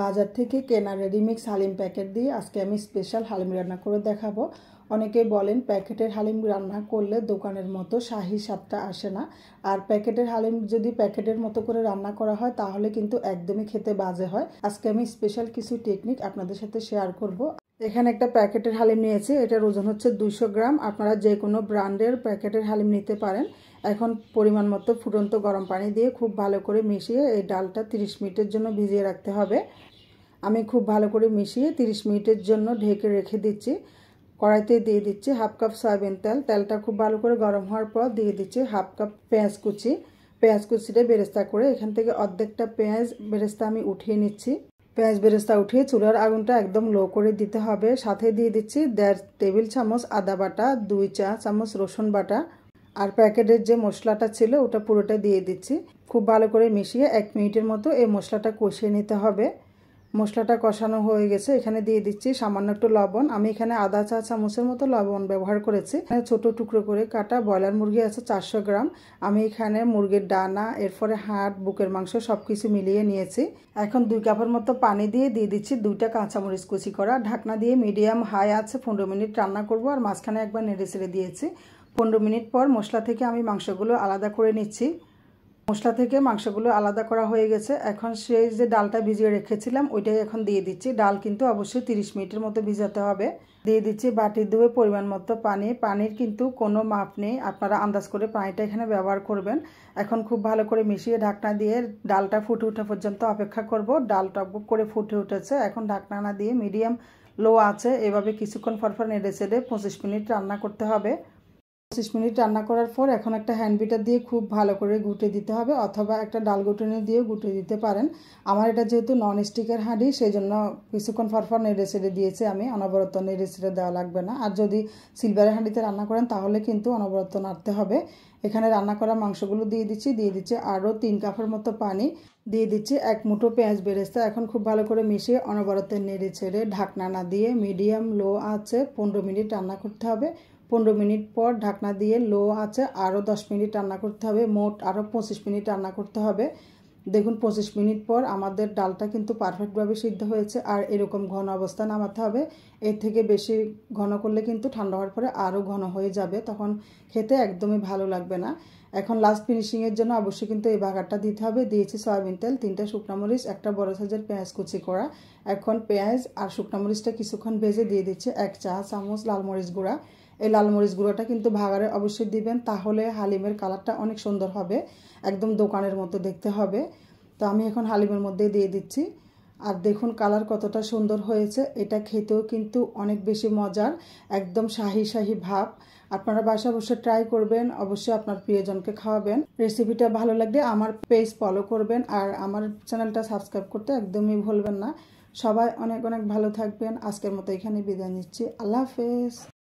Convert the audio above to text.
বাজার থেকে কেনা রেডিমিক্স হালিম প্যাকেট দিয়ে আজকে আমি স্পেশাল হালিম রান্না করে দেখাবো অনেকে বলেন প্যাকেটের হালিম রান্না করলে দোকানের মতো শাহি স্বাদটা আসে না আর প্যাকেটের হালিম যদি প্যাকেটের মতো করে রান্না করা হয় তাহলে কিন্তু একদমই খেতে বাজে হয় আজকে আমি স্পেশাল কিছু টেকনিক আপনাদের সাথে শেয়ার করব এখানে একটা প্যাকেটের হালিম নিয়েছি এটার ওজন হচ্ছে দুইশো গ্রাম আপনারা যে কোনো ব্র্যান্ডের প্যাকেটের হালিম নিতে পারেন এখন পরিমাণ মতো ফুটন্ত গরম পানি দিয়ে খুব ভালো করে মিশিয়ে এই ডালটা তিরিশ মিনিটের জন্য ভিজিয়ে রাখতে হবে আমি খুব ভালো করে মিশিয়ে তিরিশ মিনিটের জন্য ঢেকে রেখে দিচ্ছি কড়াইতে দিয়ে দিচ্ছি হাফ কাপ সয়াবিন তেল তেলটা খুব ভালো করে গরম হওয়ার পর দিয়ে দিচ্ছি হাফ কাপ পেঁয়াজ কুচি পেঁয়াজ কুচিটা বেরেস্তা করে এখান থেকে অর্ধেকটা পেঁয়াজ বেরেস্তা আমি উঠিয়ে নিচ্ছি পেঁয়াজ বেরেস্তা উঠিয়ে চুলার আগুনটা একদম লো করে দিতে হবে সাথে দিয়ে দিচ্ছি দেড় টেবিল চামচ আদা বাটা দুই চা চামচ রসুন বাটা আর প্যাকেটের যে মশলাটা ছিল ওটা পুরোটা দিয়ে দিচ্ছি খুব ভালো করে মিশিয়ে এক মিনিটের মতো এই মশলাটা কষিয়ে নিতে হবে মশলাটা কষানো হয়ে গেছে এখানে দিয়ে দিচ্ছি সামান্য একটু লবণ আমি এখানে আধা চা চামচের মতো লবণ ব্যবহার করেছি ছোট টুকরো করে কাটা ব্রয়লার মুরগি আছে চারশো গ্রাম আমি এখানে মুরগির ডানা এরপরে হাট বুকের মাংস সব কিছু মিলিয়ে নিয়েছি এখন দুই কাপের মতো পানি দিয়ে দিয়ে দিচ্ছি দুইটা কাঁচামরিচ কুচি করা ঢাকনা দিয়ে মিডিয়াম হাই আছে পনেরো মিনিট রান্না করব আর মাঝখানে একবার নেড়ে ছেড়ে দিয়েছি পনেরো মিনিট পর মশলা থেকে আমি মাংসগুলো আলাদা করে নিচ্ছি মশলা থেকে মাংসগুলো আলাদা করা হয়ে গেছে এখন সেই যে ডালটা ভিজিয়ে রেখেছিলাম ওইটাই এখন দিয়ে দিচ্ছি ডাল কিন্তু অবশ্যই 30 মিনিটের মতো ভিজাতে হবে দিয়ে দিচ্ছি বাটির দুয়ে পরিমাণ মতো পানি পানির কিন্তু কোনো মাপ নেই আপনারা আন্দাজ করে পানিটা এখানে ব্যবহার করবেন এখন খুব ভালো করে মিশিয়ে ঢাকনা দিয়ে ডালটা ফুটে ওঠা পর্যন্ত অপেক্ষা করব ডালটা খুব করে ফুটে উঠেছে এখন ঢাকনা না দিয়ে মিডিয়াম লো আছে এভাবে কিছুক্ষণ ফরফর নেড়ে চেড়ে পঁচিশ মিনিট রান্না করতে হবে পঁচিশ মিনিট রান্না করার পর এখন একটা হ্যান্ড বিটার দিয়ে খুব ভালো করে গুটে দিতে হবে অথবা একটা ডাল গুটনি দিয়ে গুটে দিতে পারেন আমার এটা যেহেতু নন স্টিকের হাঁড়ি সেই জন্য কিছুক্ষণ ফরফর নেড়ে সেড়ে দিয়েছে আমি অনবরত নেড়ে সেড়ে দেওয়া লাগবে না আর যদি সিলভারের হাঁড়িতে রান্না করেন তাহলে কিন্তু অনবরত নাড়তে হবে এখানে রান্না করা মাংসগুলো দিয়ে দিচ্ছি দিয়ে দিচ্ছি আরও তিন কাপের মতো পানি দিয়ে দিচ্ছি এক মুঠো পেঁয়াজ বেরেস্তা এখন খুব ভালো করে মিশিয়ে অনবরত নেড়ে ছেড়ে ঢাকনা না দিয়ে মিডিয়াম লো আছে পনেরো মিনিট রান্না করতে হবে পনেরো মিনিট পর ঢাকনা দিয়ে লো আছে আরও দশ মিনিট রান্না করতে হবে মোট আরও পঁচিশ মিনিট রান্না করতে হবে দেখুন পঁচিশ মিনিট পর আমাদের ডালটা কিন্তু পারফেক্টভাবে সিদ্ধ হয়েছে আর এরকম ঘন অবস্থা নামাতে হবে এর থেকে বেশি ঘন করলে কিন্তু ঠান্ডা হওয়ার পরে আরও ঘন হয়ে যাবে তখন খেতে একদমই ভালো লাগবে না এখন লাস্ট ফিনিশিংয়ের জন্য অবশ্যই কিন্তু এই বাগারটা দিতে হবে দিয়েছি সয়াবিন তেল তিনটা শুকনো মরিচ একটা বড় সাইজের পেঁয়াজ কুচি করা এখন পেঁয়াজ আর শুকনো মরিচটা কিছুক্ষণ ভেজে দিয়ে দিচ্ছে এক চা চামচ লাল মরিচ গুঁড়া এই লাল মরিচ গুঁড়োটা কিন্তু ভাগারে অবশ্যই দিবেন তাহলে হালিমের কালারটা অনেক সুন্দর হবে একদম দোকানের মতো দেখতে হবে তো আমি এখন হালিমের মধ্যে দিয়ে দিচ্ছি আর দেখুন কালার কতটা সুন্দর হয়েছে এটা খেতেও কিন্তু অনেক বেশি মজার একদম শাহি শাহি ভাব আপনারা বাসা অবশ্যই ট্রাই করবেন অবশ্যই আপনার প্রিয়জনকে খাওয়াবেন রেসিপিটা ভালো লাগলে আমার পেজ ফলো করবেন আর আমার চ্যানেলটা সাবস্ক্রাইব করতে একদমই ভুলবেন না সবাই অনেক অনেক ভালো থাকবেন আজকের মতো এখানে বিদায় নিচ্ছি আল্লাহ হাফেজ